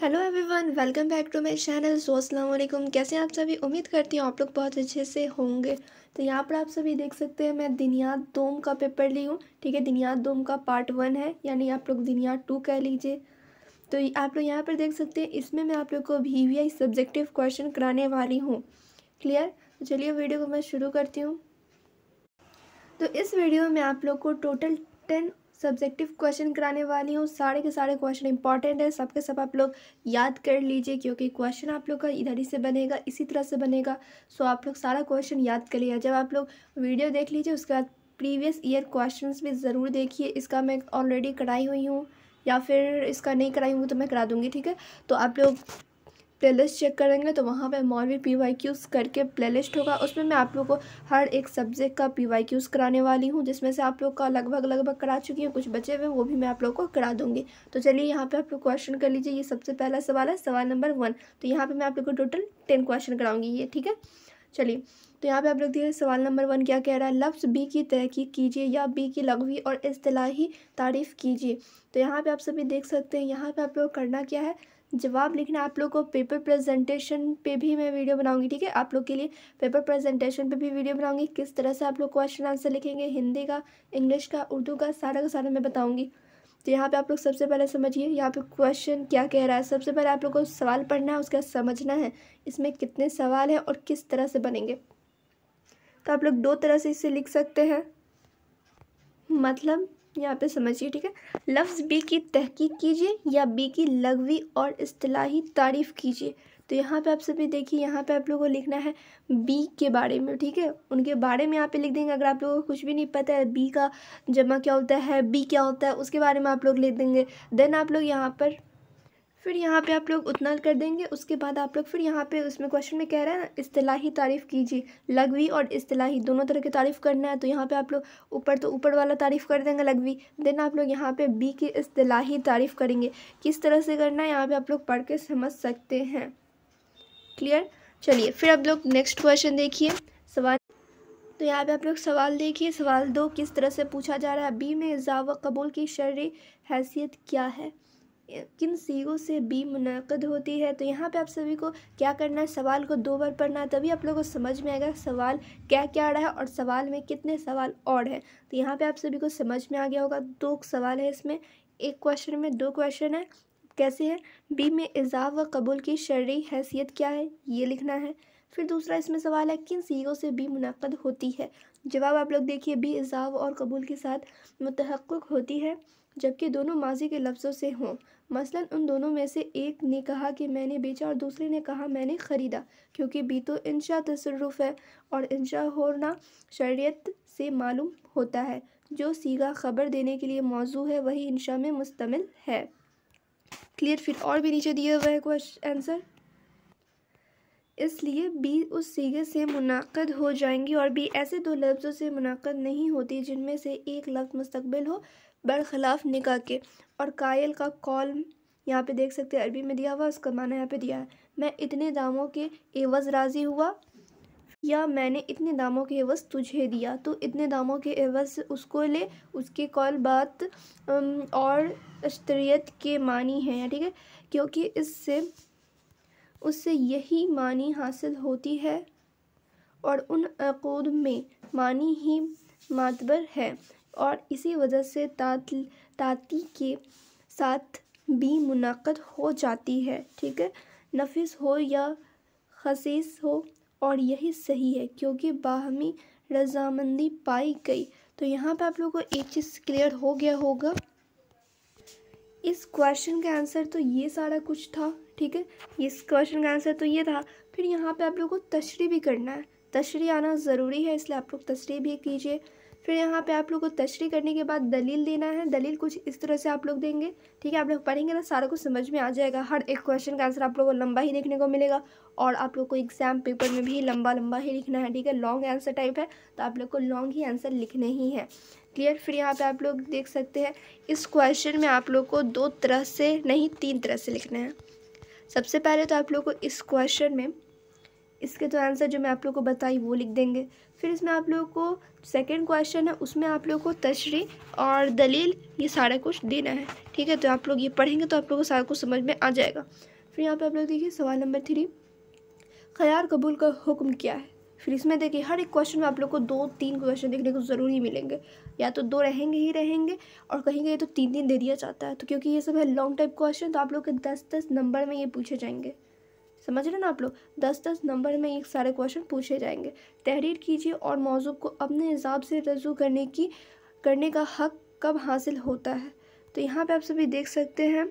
hello everyone welcome back to my channel सो वालेकुम कैसे हैं आप सभी उम्मीद करती हूँ आप लोग बहुत अच्छे से होंगे तो यहाँ पर आप सभी देख सकते हैं मैं दिनियात दोम का पेपर ली हूँ ठीक है दिनियात दोम का पार्ट वन है यानी आप लोग दिनियात टू कह लीजिए तो आप लोग यहाँ पर देख सकते हैं इसमें मैं आप लोग को V V I subjective question कराने वाली हूँ क्लियर तो चलिए वीडियो को मैं शुरू करती हूँ तो इस वीडियो में आप लोग को टोटल टेन सब्जेक्टिव क्वेश्चन कराने वाली हूँ सारे के सारे क्वेश्चन इंपॉर्टेंट है सबके सब आप लोग याद कर लीजिए क्योंकि क्वेश्चन आप लोग का इधर ही से बनेगा इसी तरह से बनेगा सो आप लोग सारा क्वेश्चन याद कर लिया जब आप लोग वीडियो देख लीजिए उसके बाद प्रीवियस ईयर क्वेश्चन भी ज़रूर देखिए इसका मैं ऑलरेडी कराई हुई हूँ या फिर इसका नहीं कराई हूँ तो मैं करा दूँगी ठीक है तो आप लोग प्लेलिस्ट चेक करेंगे तो वहाँ पे मौलवी पी वाई क्यूज़ करके प्लेलिस्ट होगा उसमें मैं आप लोग को हर एक सब्जेक्ट का पी वाई क्यूज़ कराने वाली हूँ जिसमें से आप लोग का लगभग लगभग करा चुकी हूँ कुछ बचे हुए वो भी मैं आप लोग को करा दूँगी तो चलिए यहाँ पे आप लोग क्वेश्चन कर लीजिए ये सबसे पहला सवाल है सवाल नंबर वन तो यहाँ पर मैं आप लोग को टोटल टेन क्वेश्चन कराऊँगी ये ठीक है चलिए तो यहाँ पे आप लोग देखिए सवाल नंबर वन क्या कह रहा है लफ्ज़ बी की तहकीक कीजिए या बी की लघवी और अतलाही तारीफ़ कीजिए तो यहाँ पे आप सभी देख सकते हैं यहाँ पे आप लोग करना क्या है जवाब लिखना आप लोग को पेपर प्रेजेंटेशन पे भी मैं वीडियो बनाऊंगी ठीक है आप लोग के लिए पेपर प्रेजेंटेशन पे भी वीडियो बनाऊंगी किस तरह से आप लोग क्वेश्चन आंसर लिखेंगे हिंदी का इंग्लिश का उर्दू का सारा का सारा मैं बताऊँगी तो यहाँ पे आप लोग सबसे पहले समझिए यहाँ पे क्वेश्चन क्या कह रहा है सबसे पहले आप लोग को सवाल पढ़ना है उसका समझना है इसमें कितने सवाल हैं और किस तरह से बनेंगे तो आप लोग दो तरह से इसे लिख सकते हैं मतलब यहाँ पे समझिए ठीक है लफ्ज़ बी की तहकीक कीजिए या बी की लगवी और अतलाही तारीफ़ कीजिए तो यहाँ पे आप सभी देखिए यहाँ पे आप लोगों को लिखना है बी के बारे में ठीक है उनके बारे में यहाँ पे लिख देंगे अगर आप लोगों को कुछ भी नहीं पता है बी का जमा क्या होता है बी क्या होता है उसके बारे में आप लोग लिख देंगे देन आप लोग यहाँ पर फिर यहाँ पे आप लोग उतना कर देंगे उसके बाद आप लोग फिर यहाँ पे उसमें क्वेश्चन में कह रहा है ना इस्तलाही तारीफ़ कीजिए लगवी और इस्तलाही दोनों तरह की तारीफ़ करना है तो यहाँ पे आप लोग ऊपर तो ऊपर वाला तारीफ़ कर देंगे लगवी देन आप लोग यहाँ पे बी की इस्तलाही तारीफ़ करेंगे किस तरह से करना है यहाँ पर आप लोग पढ़ के समझ सकते हैं क्लियर चलिए फिर आप लोग नेक्स्ट क्वेश्चन देखिए सवाल तो यहाँ पे आप लोग सवाल देखिए सवाल दो किस तरह से पूछा जा रहा है बी में इजाव कबूल की शर्री हैसियत क्या है किन सीगों से बी मुनद होती है तो यहाँ पे आप सभी को क्या करना है सवाल को दो बार पढ़ना है तभी आप लोगों को समझ में आएगा सवाल क्या क्या आ रहा है और सवाल में कितने सवाल और हैं तो यहाँ पे आप सभी को समझ में आ गया होगा दो सवाल है इसमें एक क्वेश्चन में दो क्वेश्चन है कैसे है बी में इजाफ व कबूल की शर्य हैसियत क्या है ये लिखना है फिर दूसरा इसमें सवाल है किन सीगों से बी मुनद होती है जवाब आप लोग देखिए बी इजाफ और कबूल के साथ मतहक होती है जबकि दोनों माजी के लफ्ज़ों से हों मसलन उन दोनों में से एक ने कहा कि मैंने बेचा और दूसरे ने कहा मैंने ख़रीदा क्योंकि बी तो इंशा तसरफ़ है और इंशा होना शरीयत से मालूम होता है जो सीगा ख़बर देने के लिए मौजू है वही इंशा में मुस्तमिल है क्लियर फिर और भी नीचे दिए हुए हैं क्वेश्चन आंसर इसलिए बी उस सीगे से मुनद हो जाएंगी और बी ऐसे दो लफ्ज़ों से मुनद नहीं होती जिनमें से एक लफ्ज़ मुस्तबिल हो बरखिलाफ निका के और कायल का कॉल यहाँ पे देख सकते हैं अरबी में दिया हुआ उसका माना यहाँ पे दिया है मैं इतने दामों के एवज़ राज़ी हुआ या मैंने इतने दामों के एवज़ तुझे दिया तो इतने दामों के एवज़ उसको ले उसके कॉल बात और अश्तरीत के मानी है ठीक है क्योंकि इससे उससे यही मानी हासिल होती है और उन अकूद में मानी ही मातबर है और इसी वजह से तात ताती के साथ भी मुनक़द हो जाती है ठीक है नफिस हो या खसीस हो और यही सही है क्योंकि बाहमी रजामंदी पाई गई तो यहाँ पे आप लोगों को एक चीज़ क्लियर हो गया होगा इस क्वेश्चन का आंसर तो ये सारा कुछ था ठीक है इस क्वेश्चन का आंसर तो ये था फिर यहाँ पे आप लोग को तशरी भी करना है तशरी आना ज़रूरी है इसलिए आप लोग तशरी भी कीजिए फिर यहाँ पे आप लोग को तशरी करने के बाद दलील देना है दलील कुछ इस तरह से आप लोग देंगे ठीक है आप लोग पढ़ेंगे ना सारा कुछ समझ में आ जाएगा हर एक क्वेश्चन का आंसर आप लोग को लंबा ही देखने को मिलेगा और आप लोग को एग्जाम पेपर में भी लंबा लंबा ही लिखना है ठीक है लॉन्ग आंसर टाइप है तो आप लोग को लॉन्ग ही आंसर लिखने ही है क्लियर फिर यहाँ पे आप लोग देख सकते हैं इस क्वेश्चन में आप लोग को दो तरह से नहीं तीन तरह से लिखना है सबसे पहले तो आप लोग को इस क्वेश्चन में इसके तो आंसर जो मैं आप लोग को बताई वो लिख देंगे फिर इसमें आप लोग को सेकंड क्वेश्चन है उसमें आप लोग को तशरी और दलील ये सारा कुछ देना है ठीक है तो आप लोग ये पढ़ेंगे तो आप लोग को सारा कुछ समझ में आ जाएगा फिर यहाँ पे आप लोग देखिए सवाल नंबर थ्री ख़यार कबूल का हुक्म क्या है फिर इसमें देखिए हर एक क्वेश्चन में आप लोग को दो तीन क्वेश्चन देखने को ज़रूर ही मिलेंगे या तो दो रहेंगे ही रहेंगे और कहीं कहीं तो तीन तीन दे दिया जाता है तो क्योंकि ये सब है लॉन्ग टाइप क्वेश्चन तो आप लोग के दस दस नंबर में ये पूछे जाएंगे समझ रहे ना आप लोग दस दस नंबर में ये सारे क्वेश्चन पूछे जाएंगे तहरीर कीजिए और मौजू को अपने हिसाब से रजू करने की करने का हक कब हासिल होता है तो यहाँ पर आप सभी देख सकते हैं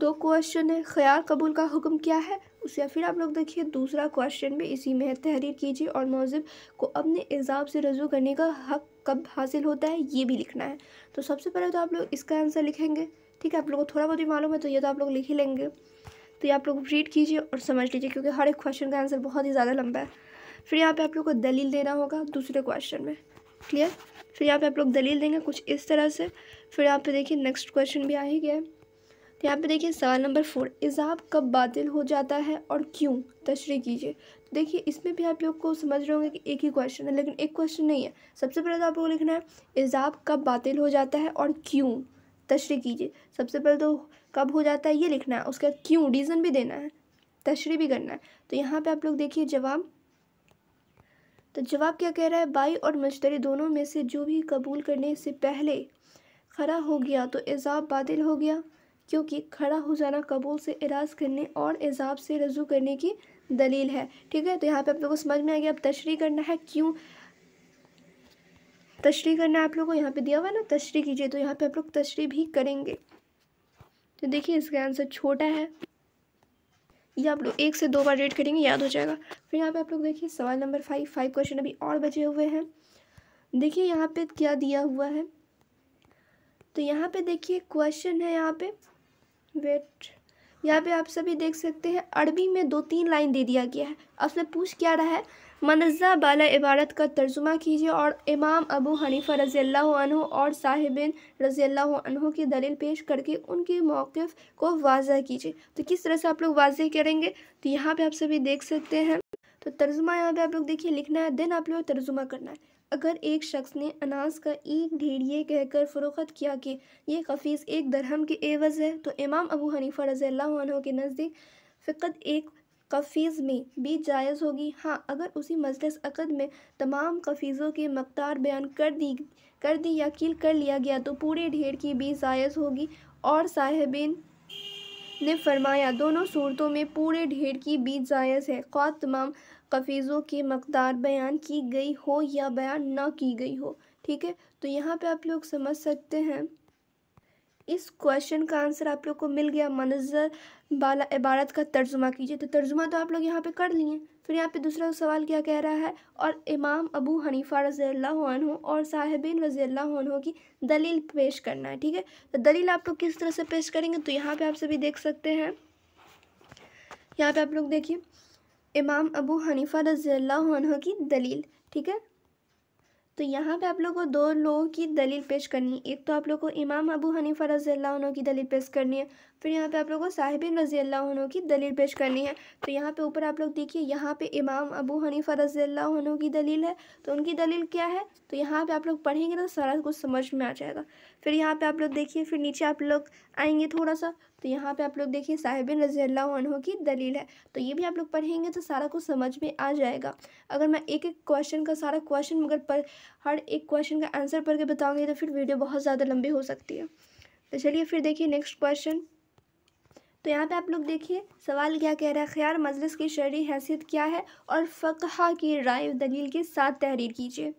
दो क्वेश्चन है ख्याल कबूल का हुक्म क्या है उसे फिर आप लोग देखिए दूसरा क्वेश्चन भी इसी में तहरीर कीजिए और मौजिब को अपने एजाब से रजू करने का हक कब हासिल होता है ये भी लिखना है तो सबसे पहले तो आप लोग इसका आंसर लिखेंगे ठीक है आप लोगों को थोड़ा बहुत भी मालूम है तो ये तो आप लोग लिख ही लेंगे तो ये आप लोग रीड कीजिए और समझ लीजिए क्योंकि हर एक क्वेश्चन का आंसर बहुत ही ज़्यादा लंबा है फिर यहाँ पे आप लोग को दलील देना होगा दूसरे क्वेश्चन में क्लियर फिर यहाँ पे आप लोग दलील देंगे कुछ इस तरह से फिर यहाँ पे देखिए नेक्स्ट क्वेश्चन भी आ ही गया है तो यहाँ पे देखिए सवाल नंबर फोर इज़ाब कब बातिल हो जाता है और क्यों तशरी कीजिए तो देखिए इसमें भी आप लोग को समझ रहे होंगे कि एक ही क्वेश्चन है लेकिन एक क्वेश्चन नहीं है सबसे पहले तो आप लोग लिखना है इज़ाब कब बातिल हो जाता है और क्यों तशरी कीजिए सबसे पहले तो कब हो जाता है ये लिखना है उसके बाद क्यों रीज़न भी देना है तशरी भी करना है तो यहाँ पर आप लोग देखिए जवाब तो जवाब क्या कह रहा है बाई और मजतरी दोनों में से जो भी कबूल करने से पहले खड़ा हो गया तो एजाब बातिल हो गया क्योंकि खड़ा हो जाना कबूल से इराज करने और एजाब से रजू करने की दलील है ठीक है तो यहाँ पे आप लोगों को समझ में आ गया अब तशरी करना है क्यों तशरी करना आप लोगों को यहाँ पे दिया हुआ ना तशरी कीजिए तो यहाँ पे आप लोग तशरी भी करेंगे तो देखिए इसका आंसर छोटा है ये आप लोग एक से दो बार रेड करेंगे याद हो जाएगा फिर यहाँ पे आप लोग देखिए सवाल नंबर फाइव फाइव क्वेश्चन अभी और बचे हुए हैं देखिए यहाँ पे क्या दिया हुआ है तो यहाँ पे देखिए क्वेश्चन है यहाँ पे वेट यहाँ पे आप सभी देख सकते हैं अरबी में दो तीन लाइन दे दिया गया है अब उसमें पूछ क्या रहा है मनजा बाला इबारत का तर्जुमा कीजिए और इमाम अबू हनीफा रज़ी और साहिबिन रज़ी की दलील पेश करके उनके मौक़ को वाज कीजिए तो किस तरह से आप लोग वाजह करेंगे तो यहाँ पे आप सभी देख सकते हैं तो तर्जुमा यहाँ पे आप लोग देखिए लिखना है देन आप लोग तर्जुमा करना है अगर एक शख्स ने अनाज का एक ढेर ये कहकर फ़रोख्त किया कि यह कफ़ीस एक दरहम के एवज़ है तो इमाम अबू हनीफ़ा रज़ी के नज़दीक फ़िकत एक कफ़ीज़ में भी जायज़ होगी हाँ अगर उसी मजलस अकद में तमाम कफ़ीज़ों के मकदार बयान कर दी कर दी या कील कर लिया गया तो पूरे ढेर की भी जायज़ होगी और साहिबिन ने फरमाया दोनों सूरतों में पूरे ढेर की बीज जायज़ है ख्वा तमाम कफीज़ों की मकदार बयान की गई हो या बयान ना की गई हो ठीक है तो यहाँ पे आप लोग समझ सकते हैं इस क्वेश्चन का आंसर आप लोग को मिल गया मनजर बाला इबारत का तर्जुमा कीजिए तो तर्जुमा तो आप लोग यहाँ पे कर लिए फिर यहाँ पे दूसरा सवाल क्या कह रहा है और इमाम अबू हनीफ़ा रज़ी अल्लाह और साहिबिन रज़ी अल्लाह की दलील पेश करना है ठीक है तो दलील आप लोग किस तरह से पेश करेंगे तो यहाँ पर आप सभी देख सकते हैं यहाँ पर आप लोग देखिए इमाम अबू हनीफा रज़ील्ला की दलील ठीक है तो यहाँ पे आप लोगों को दो लोगों की दलील पेश करनी है एक तो आप लोगों को इमाम अबू हनीफा रज़ी अल्लाह की दलील पेश करनी है फिर यहाँ पे आप लोगों को साहिबिन रज़ी अल्लाह की दलील पेश करनी है तो यहाँ पे ऊपर आप लोग देखिए यहाँ पे इमाम अबू हनीफा रज़ी अल्लाह की दलील है तो उनकी दलील क्या है तो यहाँ पर आप लोग पढ़ेंगे तो सारा कुछ समझ में आ जाएगा फिर यहाँ पर आप लोग देखिए फिर नीचे आप लोग आएंगे थोड़ा सा तो यहाँ पे आप लोग देखिए साहिब रजील्ला वनहों की दलील है तो ये भी आप लोग पढ़ेंगे तो सारा कुछ समझ में आ जाएगा अगर मैं एक एक क्वेश्चन का सारा क्वेश्चन मगर पर हर एक क्वेश्चन का आंसर पढ़ के बताऊँगी तो फिर वीडियो बहुत ज़्यादा लंबी हो सकती है तो चलिए फिर देखिए नेक्स्ट क्वेश्चन तो यहाँ पे आप लोग देखिए सवाल क्या कह रहा है ख्याल मजलिस की शरी हैसियत क्या है और फ़कहा की राय दलील के साथ तहरीर कीजिए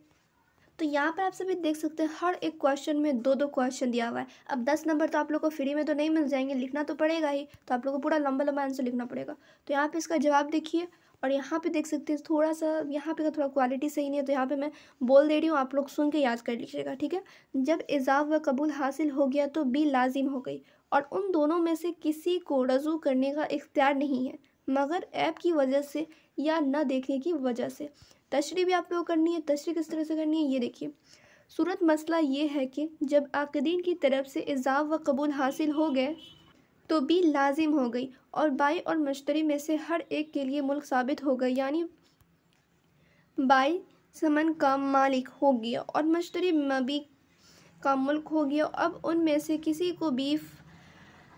तो यहाँ पर आप सभी देख सकते हैं हर एक क्वेश्चन में दो दो क्वेश्चन दिया हुआ है अब दस नंबर तो आप लोग को फ्री में तो नहीं मिल जाएंगे लिखना तो पड़ेगा ही तो आप लोग को पूरा लंबा लंबा आंसर लिखना पड़ेगा तो यहाँ पर इसका जवाब देखिए और यहाँ पे देख सकते हैं थोड़ा सा यहाँ पे का थोड़ा क्वालिटी सही नहीं है तो यहाँ पे मैं बोल दे रही हूँ आप लोग सुन के याद कर लीजिएगा ठीक है जब इजाव व कबूल हासिल हो गया तो बी लाजिम हो गई और उन दोनों में से किसी को रजू करने का इख्तियार नहीं है मगर ऐप की वजह से या न देखने की वजह से तशरी भी आप लोग करनी है तशरी किस तरह से करनी है ये देखिए सूरत मसला ये है कि जब आकदीन की तरफ से इजाब व कबूल हासिल हो गए तो भी लाजिम हो गई और बाई और मशतरी में से हर एक के लिए मुल्क साबित हो गई यानी बाई समन का मालिक हो गया और मशतरी मबी का मुल्क हो गया अब उनमें से किसी को भी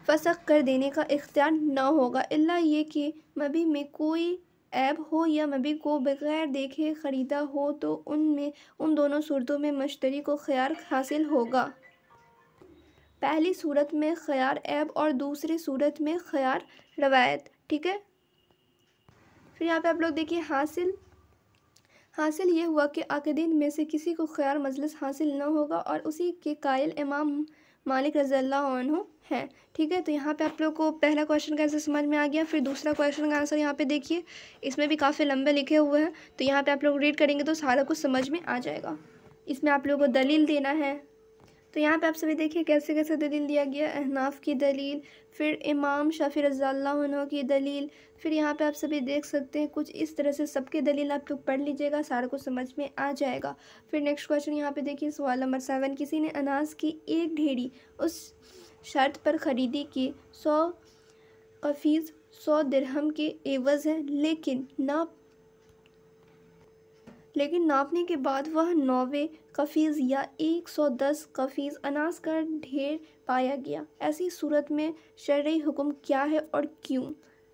फसक कर देने का इख्तियार ना होगा इल्ला ये कि मबी में कोई ऐब हो या मबी को बग़ैर देखे ख़रीदा हो तो उनमें उन दोनों सूरतों में मशतरी को ख्याल हासिल होगा पहली सूरत में ख्याल ऐब और दूसरी सूरत में ख्याल रवायत ठीक है फिर यहाँ पे आप लोग देखिए हासिल हासिल ये हुआ कि दिन में से किसी को ख्याल मजलिस हासिल न होगा और उसी के कायल इमाम मालिक रज़ल्ला हैं ठीक है तो यहाँ पे आप लोग को पहला क्वेश्चन का आंसर समझ में आ गया फिर दूसरा क्वेश्चन का आंसर यहाँ पे देखिए इसमें भी काफ़ी लंबे लिखे हुए हैं तो यहाँ पे आप लोग रीड करेंगे तो सारा कुछ समझ में आ जाएगा इसमें आप लोगों को दलील देना है तो यहाँ पे आप सभी देखिए कैसे कैसे दलील दिया गया अहनाफ की दलील फिर इमाम शाफी रज़ाल्ला की दलील फिर यहाँ पे आप सभी देख सकते हैं कुछ इस तरह से सबकी दलील आप लोग पढ़ लीजिएगा सारा को समझ में आ जाएगा फिर नेक्स्ट क्वेश्चन यहाँ पे देखिए सवाल नंबर सेवन किसी ने अनाज की एक ढेरी उस शर्त पर ख़रीदी कि सौ कफीज़ सौ दरहम के एवज़ है लेकिन ना लेकिन नापने के बाद वह नौवे कफ़ीज़ या 110 कफ़ीज़ अनाज का ढेर पाया गया ऐसी सूरत में शर्य हुक्म क्या है और क्यों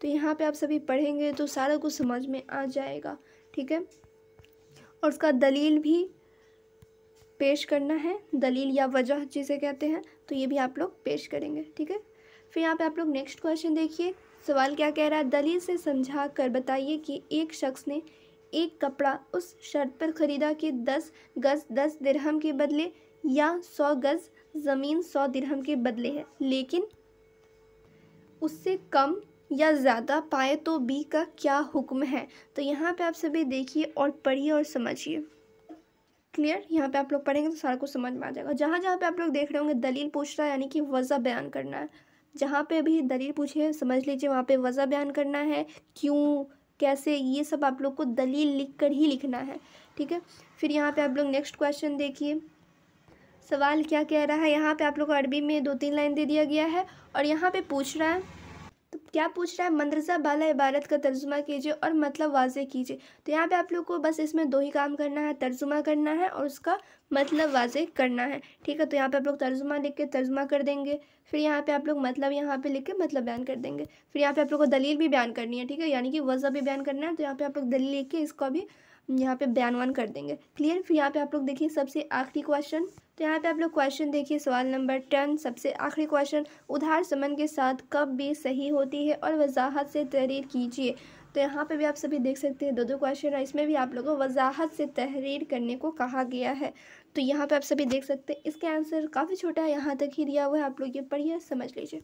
तो यहाँ पे आप सभी पढ़ेंगे तो सारा कुछ समझ में आ जाएगा ठीक है और उसका दलील भी पेश करना है दलील या वजह जिसे कहते हैं तो ये भी आप लोग पेश करेंगे ठीक है फिर यहाँ पे आप लोग नेक्स्ट क्वेश्चन देखिए सवाल क्या कह रहा है दलील से समझा कर बताइए कि एक शख्स ने एक कपड़ा उस शर्त पर खरीदा कि दस गज दस दिरहम के बदले या सौ गज ज़मीन सौ दिरहम के बदले है लेकिन उससे कम या ज़्यादा पाए तो बी का क्या हुक्म है तो यहाँ पे आप सभी देखिए और पढ़िए और समझिए क्लियर यहाँ पे आप लोग पढ़ेंगे तो सारा कुछ समझ में आ जाएगा जहाँ जहाँ पे आप लोग देख रहे होंगे दलील पूछ रहा है यानी कि वजह बयान करना है जहाँ पे अभी दलील पूछे समझ लीजिए वहाँ पे वजह बयान करना है क्यों कैसे ये सब आप लोग को दलील लिख कर ही लिखना है ठीक है फिर यहाँ पे आप लोग नेक्स्ट क्वेश्चन देखिए सवाल क्या कह रहा है यहाँ पे आप लोग को अरबी में दो तीन लाइन दे दिया गया है और यहाँ पे पूछ रहा है क्या पूछ रहा है मंदरसा बाला इबारत का तर्जुमा कीजिए और मतलब वाज कीजिए तो यहाँ पे आप लोग को बस इसमें दो ही काम करना है तर्जुमा करना है और उसका मतलब वाज करना है ठीक है तो यहाँ पे आप लोग तर्जुमा लिख के तर्जुमा कर देंगे फिर यहाँ पे आप लोग मतलब यहाँ पे लिख के मतलब बयान कर देंगे फिर यहाँ पे आप लोग को दलील भी बयान करनी है ठीक है यानी कि वजह भी बयान करना है तो यहाँ पे आप लोग दलील लिख के इसको भी यहाँ पे बयान वान कर देंगे क्लियर फिर यहाँ पे आप लोग देखिए सबसे आखिरी क्वेश्चन तो यहाँ पे आप लोग क्वेश्चन देखिए सवाल नंबर टेन सबसे आखिरी क्वेश्चन उधार समन के साथ कब भी सही होती है और वजाहत से तहरीर कीजिए तो यहाँ पे भी आप सभी देख सकते हैं दो दो क्वेश्चन और इसमें भी आप लोगों को वजाहत से तहरीर करने को कहा गया है तो यहाँ पे आप सभी देख सकते हैं इसका आंसर काफ़ी छोटा है यहाँ तक ही दिया हुआ है आप लोग ये पढ़िए समझ लीजिए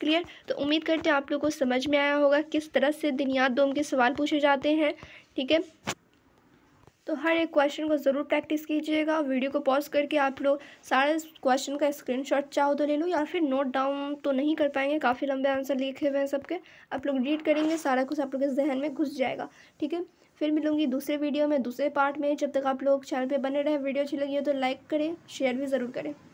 क्लियर तो उम्मीद करते हैं आप लोग को समझ में आया होगा किस तरह से दिनियात दोम के सवाल पूछे जाते हैं ठीक है तो हर एक क्वेश्चन को ज़रूर प्रैक्टिस कीजिएगा वीडियो को पॉज करके आप लोग सारे क्वेश्चन का स्क्रीनशॉट चाहो तो ले लो या फिर नोट डाउन तो नहीं कर पाएंगे काफ़ी लंबे आंसर लिखे हुए हैं सबके आप लोग रीड करेंगे सारा कुछ आप लोग के जहन में घुस जाएगा ठीक है फिर मिलूंगी दूसरे वीडियो में दूसरे पार्ट में जब तक आप लोग चैनल पर बने रहें वीडियो अच्छी लगी हो तो लाइक करें शेयर भी ज़रूर करें